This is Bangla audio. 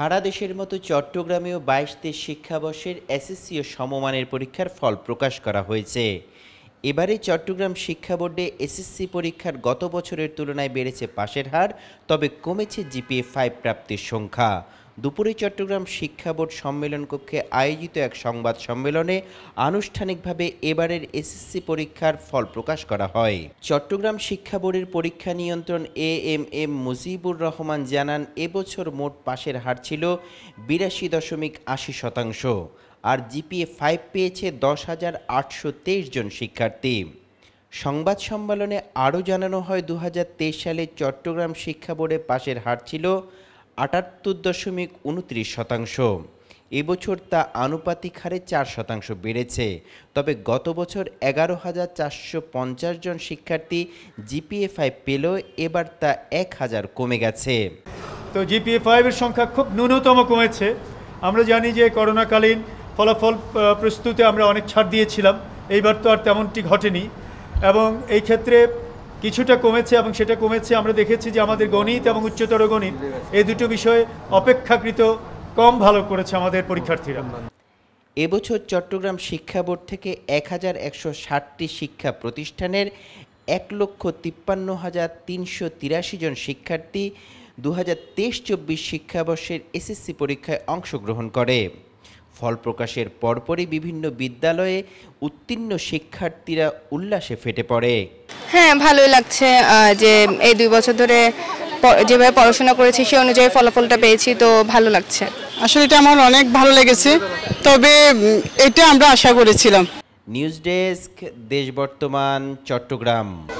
সারা দেশের মতো চট্টগ্রামেও বাইশ দেশ শিক্ষাবর্ষের এসএসসি ও সমমানের পরীক্ষার ফল প্রকাশ করা হয়েছে এবারে চট্টগ্রাম শিক্ষা বোর্ডে এসএসসি পরীক্ষার গত বছরের তুলনায় বেড়েছে পাশের হার তবে কমেছে জিপিএ ফাইভ প্রাপ্তির সংখ্যা দুপুরে চট্টগ্রাম শিক্ষা বোর্ড সম্মেলন কক্ষে আয়োজিত এক সংবাদ সম্মেলনে আনুষ্ঠানিকভাবে এবারের এসএসসি পরীক্ষার ফল প্রকাশ করা হয় চট্টগ্রাম শিক্ষা বোর্ডের পরীক্ষা নিয়ন্ত্রণ A M M Mujibur Rahman জানান এবছর মোট পাশের হার ছিল বিরাশি দশমিক আশি শতাংশ আর জিপিএ ফাইভ পেয়েছে দশ হাজার আটশো তেইশ জন শিক্ষার্থী সংবাদ সম্মেলনে আরও জানানো হয় দু সালে চট্টগ্রাম শিক্ষা বোর্ডে পাশের হার ছিল আটাত্তর দশমিক উনত্রিশ শতাংশ এবছর তা আনুপাতিক হারে চার শতাংশ বেড়েছে তবে গত বছর এগারো হাজার চারশো পঞ্চাশ জন শিক্ষার্থী জিপিএ ফাইভ পেলেও এবার তা এক হাজার কমে গেছে তো জিপিএ ফাইভের সংখ্যা খুব ন্যূনতম কমেছে আমরা জানি যে করোনাকালীন ফলাফল প্রস্তুতে আমরা অনেক ছাড় দিয়েছিলাম এইবার তো আর তেমনটি ঘটেনি এবং এই ক্ষেত্রে কিছুটা কমেছে এবং সেটা কমেছে আমরা দেখেছি যে আমাদের গণিত এবং উচ্চতর গণিত এই দুটো বিষয়ে অপেক্ষাকৃত কম ভালো করেছে আমাদের পরীক্ষার্থীরা এবছর চট্টগ্রাম শিক্ষা বোর্ড থেকে এক হাজার একশো ষাটটি শিক্ষা প্রতিষ্ঠানের এক লক্ষ তিপ্পান্ন হাজার তিনশো তিরাশি জন শিক্ষার্থী দু হাজার তেইশ চব্বিশ শিক্ষাবর্ষের এসএসসি পরীক্ষায় অংশগ্রহণ করে ফল প্রকাশের পরপরই বিভিন্ন বিদ্যালয়ে উত্তীর্ণ শিক্ষার্থীরা উল্লাসে ফেটে পড়ে হ্যাঁ ভালোই লাগছে যে এই দুই বছর ধরে যেভাবে পড়াশোনা করেছি সে অনুযায়ী ফলাফলটা পেয়েছি তো ভালো লাগছে আসলে এটা আমার অনেক ভালো লেগেছে তবে এটা আমরা আশা করেছিলাম নিউজ ডেস্ক দেশ বর্তমান চট্টগ্রাম